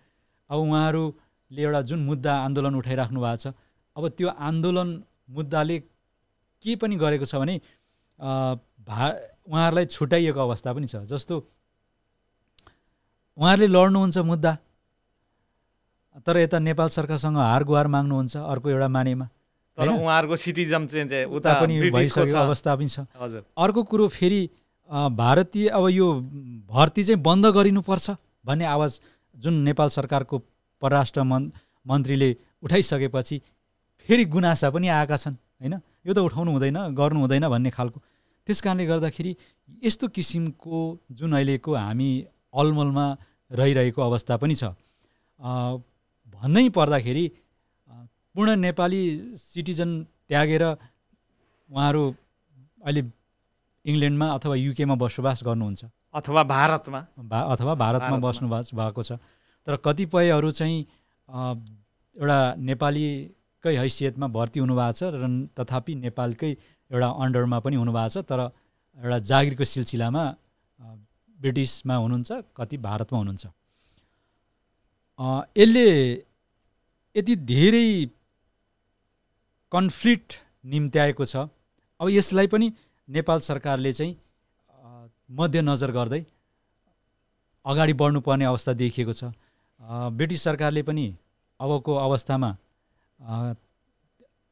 अब उहाँहरू ले एउटा जुन मुद्दा आन्दोलन उठाइराख्नु भएको छ अब त्यो आन्दोलन मुद्दाले के पनि गरेको छ भने भा उहाँहरूलाई छुट्याइएको अवस्था पनि छ जस्तो उहाँहरूले लड्नुहुन्छ मुद्दा तर यता नेपाल सरकारसँग हार गुहार माग्नुहुन्छ अर्को एउटा मानेमा तर उहाँहरूको सिटिजम चाहिँ उता पनि भइसकेको अवस्था पनि छ अर्को कुरो फेरि भारतीय अब यो भर्ती चाहिँ बन्द गरिनुपर्छ भन्ने आवाज जुन नेपाल सरकारको परराष्ट्र मन् मन्त्रीले उठाइसकेपछि फेरि गुनासा पनि आएका छन् होइन यो त उठाउनु हुँदैन गर्नु हुँदैन भन्ने खालको त्यस कारणले गर्दाखेरि यस्तो किसिमको जुन अहिलेको हामी अलमलमा रहिरहेको अवस्था पनि छ भन्नै पर्दाखेरि पूर्ण नेपाली सिटिजन त्यागेर उहाँहरू अहिले इङ्ल्यान्डमा अथवा युकेमा बसोबास गर्नुहुन्छ अथवा भारतमा भा अथवा भारतमा बस्नु भएको छ तर कतिपयहरू चाहिँ एउटा नेपालीकै हैसियतमा भर्ती हुनुभएको छ र तथापि नेपालकै एउटा अन्डरमा पनि हुनुभएको छ तर एउटा जागिरको सिलसिलामा ब्रिटिसमा हुनुहुन्छ कति भारतमा हुनुहुन्छ यसले यति धेरै कन्फ्लिक्ट निम्त्याएको छ अब यसलाई पनि नेपाल सरकारले चाहिँ मध्यनजर गर्दै अगाडि बढ्नुपर्ने अवस्था देखिएको छ ब्रिटिस सरकारले पनि अबको अवस्थामा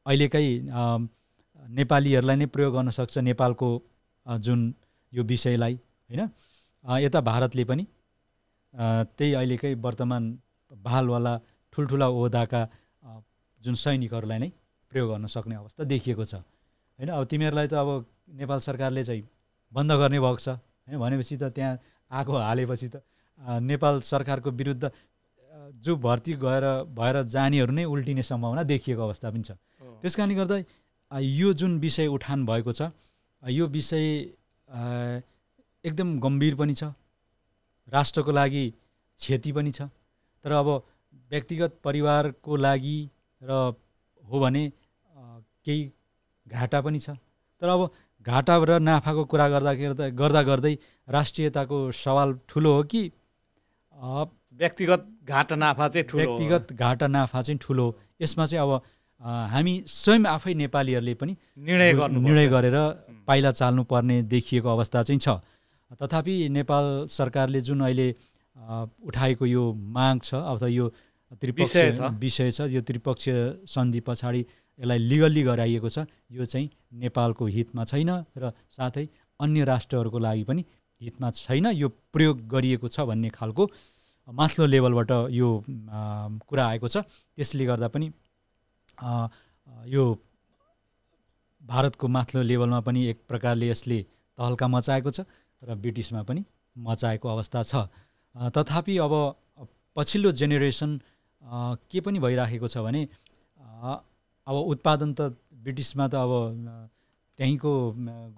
अहिलेकै नेपालीहरूलाई नै प्रयोग गर्न सक्छ नेपालको जुन यो विषयलाई होइन यता भारतले पनि त्यही अहिलेकै वर्तमान बहालवाला ठुल्ठुला ओहदाका जुन सैनिकहरूलाई नै प्रयोग गर्न सक्ने अवस्था देखिएको छ होइन अब तिमीहरूलाई त अब नेपाल सरकारले चाहिँ बन्द गर्ने भएको छ होइन भनेपछि त त्यहाँ आगो हालेपछि त नेपाल सरकारको विरुद्ध जो भर्ती गएर भएर जानेहरू नै उल्टिने सम्भावना देखिएको अवस्था पनि छ त्यस कारणले गर्दा यो जुन विषय उठान भएको छ यो विषय एकदम गम्भीर पनि छ राष्ट्रको लागि क्षति पनि छ तर अब व्यक्तिगत परिवारको लागि र हो भने केही घाटा पनि छ तर अब घाटा र नाफाको कुरा गर्दा गर्दा गर्दै राष्ट्रियताको सवाल ठुलो हो कि व्यक्तिगत घाटा चाहिँ ठुलो व्यक्तिगत घाटा चाहिँ ठुलो यसमा चाहिँ अब हामी स्वयं आफै नेपालीहरूले पनि निर्णय गर्नु निर्णय गरेर पाइला चाल्नुपर्ने देखिएको अवस्था चाहिँ छ तथापि नेपाल सरकारले जुन अहिले उठाएको यो माग छ अथवा यो त्रिपक्षीय विषय छ यो त्रिपक्षीय सन्धि पछाडि यसलाई लिगल्ली गराइएको छ यो चाहिँ नेपालको हितमा छैन र साथै अन्य राष्ट्रहरूको लागि पनि हितमा छैन यो प्रयोग गरिएको छ भन्ने खालको माथिल्लो लेभलबाट यो कुरा आएको छ त्यसले गर्दा पनि यो भारतको माथिल्लो लेभलमा पनि एक प्रकारले यसले तहल्का मचाएको छ र ब्रिटिसमा पनि मचाएको अवस्था छ तथापि अब पछिल्लो जेनेरेसन के पनि भइराखेको छ भने अब उत्पादन त ब्रिटिसमा त अब त्यहीँको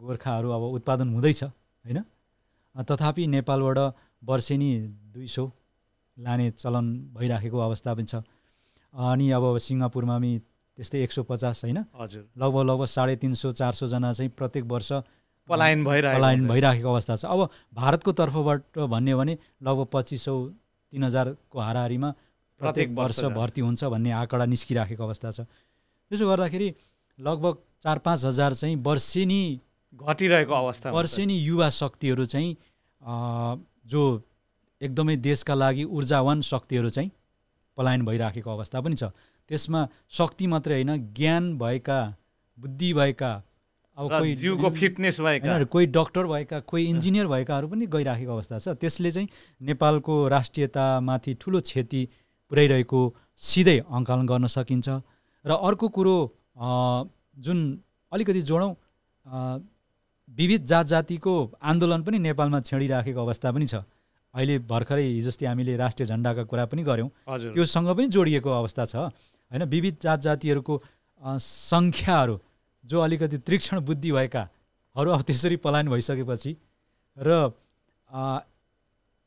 गोर्खाहरू अब उत्पादन हुँदैछ होइन तथापि नेपालबाट वर्षेनी दुई सौ लाने चलन भइराखेको अवस्था पनि छ अनि अब सिङ्गापुरमा पनि त्यस्तै एक सौ पचास होइन हजुर लगभग लगभग साढे तिन सौ चार सौजना चाहिँ प्रत्येक वर्ष पलायन भइरहेको पलायन भइराखेको अवस्था छ अब भारतको तर्फबाट भन्यो भने लगभग पच्चिस सौ तिन हजारको हाराहारीमा प्रत्येक वर्ष भर्ती हुन्छ भन्ने आँकडा निस्किराखेको अवस्था छ त्यसो गर्दाखेरि लगभग चार पाँच हजार चाहिँ वर्षेनी घटिरहेको अवस्था वर्षेनी युवा शक्तिहरू चाहिँ जो एकदमै देशका लागि ऊर्जावान शक्तिहरू चाहिँ पलायन भइराखेको अवस्था पनि छ त्यसमा शक्ति मात्रै होइन ज्ञान भएका बुद्धि भएका अब कोही जिउको फिटनेस भएका कोही डक्टर भएका कोही इन्जिनियर भएकाहरू पनि गइराखेको अवस्था छ त्यसले चाहिँ नेपालको राष्ट्रियतामाथि ठुलो क्षति पुर्याइरहेको सिधै अङ्कलन गर्न सकिन्छ र अर्को कुरो जुन अलिकति जोडौँ विविध जात जातिको आन्दोलन पनि नेपालमा छेडिराखेको अवस्था पनि छ अहिले भर्खरै हिजोस्ति हामीले राष्ट्रिय झन्डाका कुरा पनि गऱ्यौँ त्योसँग पनि जोडिएको अवस्था छ होइन विविध जात जातिहरूको सङ्ख्याहरू जो अलिकति तीक्षण बुद्धि भएकाहरू अब त्यसरी पलायन भइसकेपछि र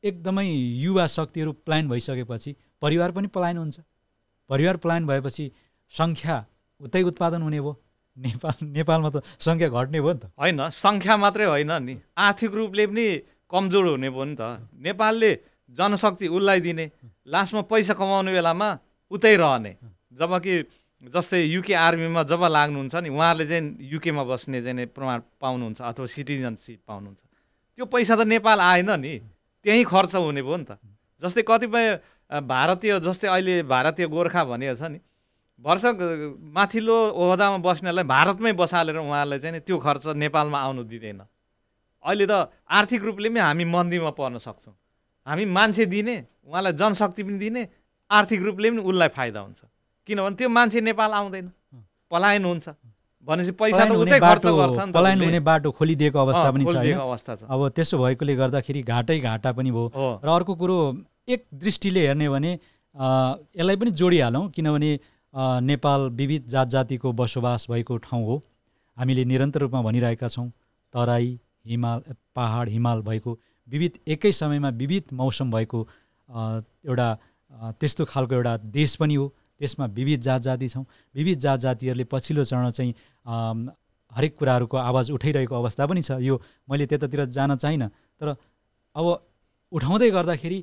एकदमै युवा शक्तिहरू पलायन भइसकेपछि परिवार पनि पलायन हुन्छ परिवार पलायन भएपछि सङ्ख्या उतै उत्पादन हुने भयो नेपाल नेपालमा त सङ्ख्या घट्ने भयो नि त होइन सङ्ख्या मात्रै होइन नि आर्थिक रूपले पनि कमजोर हुने भयो नि त नेपालले जनशक्ति उसलाई दिने लास्टमा पैसा कमाउने बेलामा उतै रहने जब कि जस्तै युके आर्मीमा जब लाग्नुहुन्छ नि उहाँहरूले चाहिँ युकेमा बस्ने चाहिँ प्रमाण पाउनुहुन्छ अथवा सिटिजनसिप पाउनुहुन्छ त्यो पैसा त नेपाल आएन नि त्यहीँ खर्च हुने भयो नि त जस्तै कतिपय भारतीय जस्तै अहिले भारतीय गोर्खा भनेको छ नि वर्ष माथिल्लो ओहदामा बस्नेलाई भारतमै बसालेर उहाँहरूलाई चाहिँ त्यो खर्च नेपालमा आउनु दिँदैन अहिले त आर्थिक रूपले पनि हामी मन्दीमा पर्न सक्छौँ हामी मान्छे दिने उहाँलाई जनशक्ति पनि दिने आर्थिक रूपले पनि उसलाई फाइदा हुन्छ किनभने त्यो मान्छे नेपाल आउँदैन पलायन हुन्छ भनेपछि पैसा उतै खर्च गर्छ पलायन हुने बाटो खोलिदिएको अवस्था पनि अवस्था छ अब त्यसो भएकोले गर्दाखेरि घाटै घाटा पनि भयो र अर्को कुरो एक दृष्टिले हेर्ने भने यसलाई पनि जोडिहालौँ किनभने नेपाल विविध जात जातिको बसोबास भएको ठाउँ हो हामीले निरन्तर रूपमा भनिरहेका छौँ तराई हिमाल पाहाड हिमाल भएको विविध एकै समयमा विविध मौसम भएको एउटा त्यस्तो खालको एउटा देश पनि हो त्यसमा विविध जात जाति छौँ विविध जात जातिहरूले पछिल्लो चरण चाहिँ हरेक कुराहरूको आवाज उठाइरहेको अवस्था पनि छ यो मैले त्यतातिर जान चाहिँ तर अब उठाउँदै गर्दाखेरि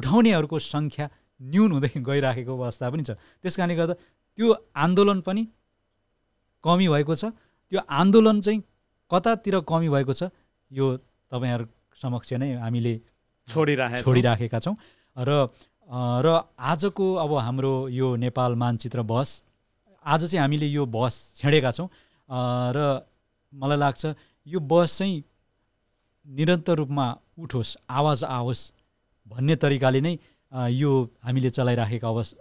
उठाउनेहरूको सङ्ख्या न्यून हुँदै [LAUGHS] गइराखेको अवस्था पनि छ त्यस कारणले गर्दा त्यो आन्दोलन पनि कमी भएको छ त्यो आन्दोलन चाहिँ कतातिर कमी भएको छ यो तपाईँहरू समक्ष नै हामीले छोडिराखे छोडिराखेका छौँ र र आजको अब हाम्रो यो नेपाल मानचित्र बस आज चाहिँ हामीले यो बस छेडेका छौँ र मलाई लाग्छ यो बस चाहिँ निरन्तर रूपमा उठोस् आवाज आओस् भन्ने तरिकाले नै यो हामीले चलाइराखेको अवस्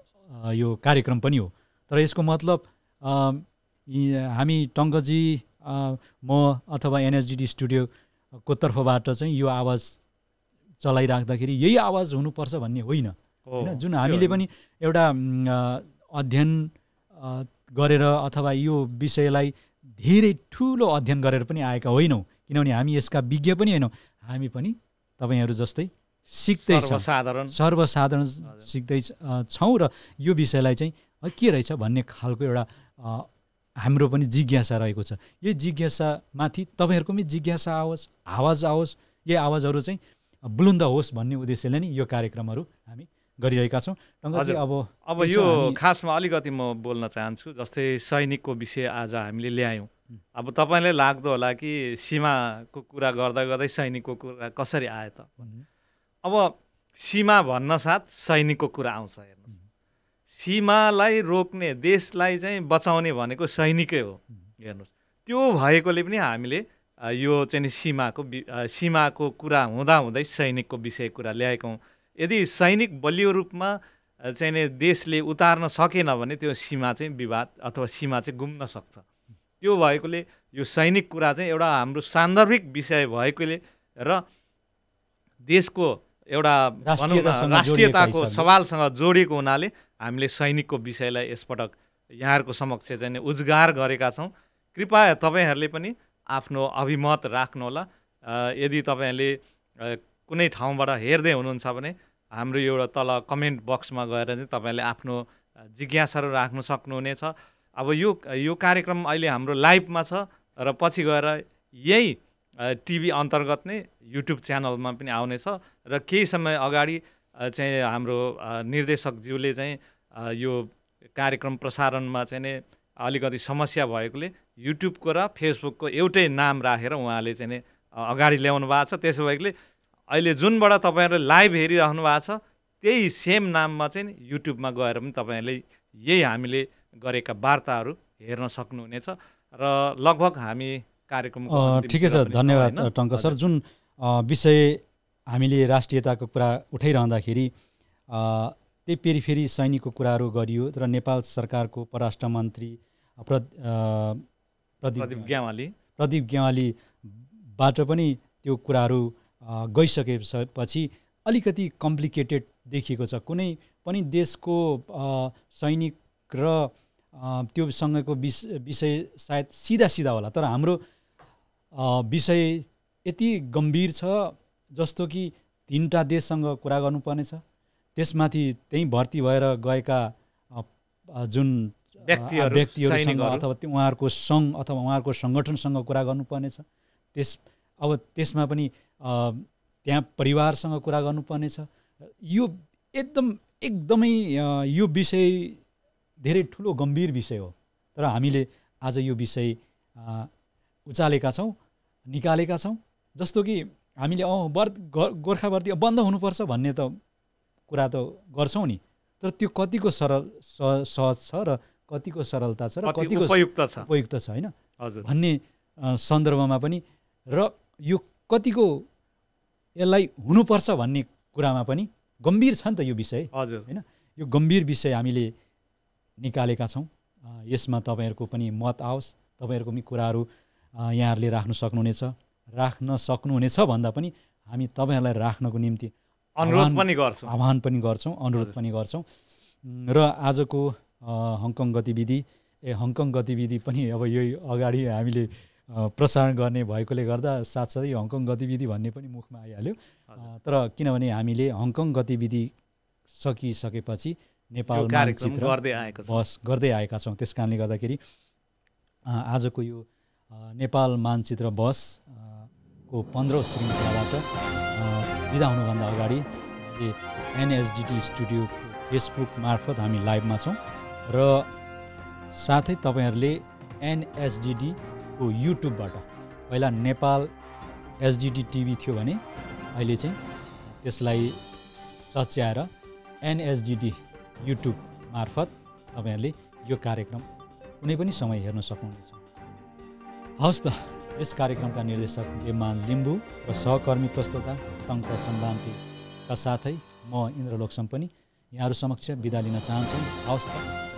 यो कार्यक्रम पनि हो तर यसको मतलब हामी टङ्कजी म अथवा एनएसजिडी स्टुडियोको तर्फबाट चाहिँ यो आवाज चलाइराख्दाखेरि यही आवाज हुनुपर्छ भन्ने होइन होइन जुन हामीले पनि एउटा अध्ययन गरेर अथवा यो विषयलाई धेरै ठुलो अध्ययन गरेर पनि आएका होइनौँ किनभने हामी यसका विज्ञ पनि होइनौँ हामी पनि तपाईँहरू जस्तै सिक्दै साधारण सर्वसाधारण सिक्दै छौँ र यो विषयलाई चाहिँ के रहेछ भन्ने खालको एउटा हाम्रो पनि जिज्ञासा रहेको छ यही जिज्ञासामाथि तपाईँहरूको पनि जिज्ञासा आओस् आवाज आओस् यही आवाजहरू चाहिँ बुलुन्द होस् भन्ने उद्देश्यले नै यो कार्यक्रमहरू हामी गरिरहेका छौँ अब अब यो खासमा अलिकति म बोल्न चाहन्छु जस्तै सैनिकको विषय आज हामीले ल्यायौँ अब तपाईँलाई लाग्दो होला कि सीमाको कुरा गर्दा गर्दै सैनिकको कुरा कसरी आयो त अब सीमा भन्न साथ सैनिकको कुरा आउँछ हेर्नुहोस् सीमालाई रोक्ने देशलाई चाहिँ बचाउने भनेको सैनिकै हो हेर्नुहोस् त्यो भएकोले पनि हामीले यो चाहिँ सीमाको सीमाको कुरा हुँदाहुँदै सैनिकको विषय कुरा हौँ यदि सैनिक बलियो रूपमा चाहिँ देशले उतार्न सकेन भने त्यो सीमा चाहिँ विवाद अथवा सीमा चाहिँ गुम्न सक्छ त्यो भएकोले यो सैनिक कुरा चाहिँ एउटा हाम्रो सान्दर्भिक विषय भएकोले र देशको एउटा राष्ट्रियताको सवालसँग जोडिएको हुनाले हामीले सैनिकको विषयलाई यसपटक यहाँहरूको समक्ष चाहिँ उजगार गरेका छौँ कृपया तपाईँहरूले पनि आफ्नो अभिमत राख्नुहोला यदि तपाईँहरूले कुनै ठाउँबाट हेर्दै हुनुहुन्छ भने हाम्रो एउटा तल कमेन्ट बक्समा गएर चाहिँ तपाईँहरूले आफ्नो जिज्ञासाहरू राख्नु सक्नुहुनेछ अब यो यो कार्यक्रम अहिले हाम्रो लाइभमा छ र पछि गएर यही टिभी अन्तर्गत नै युट्युब च्यानलमा पनि आउनेछ र केही समय अगाडि चाहिँ हाम्रो निर्देशकज्यूले चाहिँ यो कार्यक्रम प्रसारणमा चाहिँ नै अलिकति समस्या भएकोले युट्युबको र फेसबुकको एउटै नाम राखेर उहाँले चाहिँ नै अगाडि ल्याउनु भएको छ त्यसो भएकोले अहिले जुनबाट तपाईँहरूले लाइभ हेरिरहनु भएको छ त्यही सेम नाममा चाहिँ युट्युबमा गएर पनि तपाईँहरूले यही हामीले गरेका वार्ताहरू हेर्न सक्नुहुनेछ र लगभग हामी कार्यक्रम ठिकै छ धन्यवाद टङ्क सर जुन विषय हामीले राष्ट्रियताको कुरा उठाइरहँदाखेरि त्यही फेरि फेरि सैनिकको कुराहरू गरियो र नेपाल सरकारको परराष्ट्र मन्त्री प्र प्रदीप ग्यावाली प्रदीप ग्यावालीबाट पनि त्यो कुराहरू गइसकेपछि अलिकति कम्प्लिकेटेड देखिएको छ कुनै पनि देशको सैनिक र त्योसँगको विषय सायद सिधा सिधा होला तर हाम्रो विषय यति गम्भीर छ जस्तो कि तिनवटा देशसँग कुरा गर्नुपर्नेछ त्यसमाथि त्यहीँ भर्ती भएर गएका जुन व्यक्तिहरूसँग अथवा उहाँहरूको सङ्घ अथवा उहाँहरूको सङ्गठनसँग कुरा गर्नुपर्नेछ त्यस अब त्यसमा पनि त्यहाँ परिवारसँग कुरा गर्नुपर्नेछ यो एकदम एकदमै यो विषय धेरै ठुलो गम्भीर विषय हो तर हामीले आज यो विषय उचालेका छौँ निकालेका छौँ जस्तो कि हामीले अँ वर्त गोर्खावर्ती बन्द हुनुपर्छ भन्ने त कुरा त गर्छौँ नि तर त्यो कतिको सरल सहज छ र कतिको सरलता छ र कतिको उपयुक्त छ उपयुक्त छ होइन हजुर भन्ने सन्दर्भमा पनि र यो कतिको यसलाई हुनुपर्छ भन्ने कुरामा पनि गम्भीर छ नि त यो विषय हजुर होइन यो गम्भीर विषय हामीले निकालेका छौँ यसमा तपाईँहरूको पनि मत आओस् तपाईँहरूको पनि कुराहरू यहाँहरूले राख्न सक्नुहुनेछ राख्न सक्नुहुनेछ भन्दा पनि हामी तपाईँहरूलाई राख्नको निम्ति अनुरोध पनि गर्छौँ आह्वान पनि गर्छौँ अनुरोध पनि गर्छौँ र आजको हङकङ गतिविधि ए हङकङ गतिविधि पनि अब यही अगाडि हामीले प्रसारण गर्ने भएकोले गर्दा साथसाथै हङकङ गतिविधि भन्ने पनि मुखमा आइहाल्यो तर किनभने हामीले हङकङ गतिविधि सकिसकेपछि नेपाल बस गर्दै आएका छौँ त्यस कारणले गर्दाखेरि आजको यो नेपाल मानचित्र बस को पन्ध्रौँ श्रृङ्खलाबाट विदा हुनुभन्दा अगाडि एनएसडिटी स्टुडियो फेसबुक मार्फत हामी लाइभमा छौँ र साथै तपाईँहरूले एनएसडिडीको युट्युबबाट पहिला नेपाल एसडिडी टिभी थियो भने अहिले चाहिँ त्यसलाई सच्याएर एनएसडिडी युट्युब मार्फत तपाईँहरूले यो कार्यक्रम कुनै पनि समय हेर्न सक्नुहुनेछ हवस् त यस कार्यक्रमका निर्देशक एमान लिम्बू र सहकर्मी प्रस्तुता टङ्क सम्भान्तीका साथै म इन्द्रलोकसम पनि यहाँहरू समक्ष बिदा लिन चाहन्छौँ हवस् त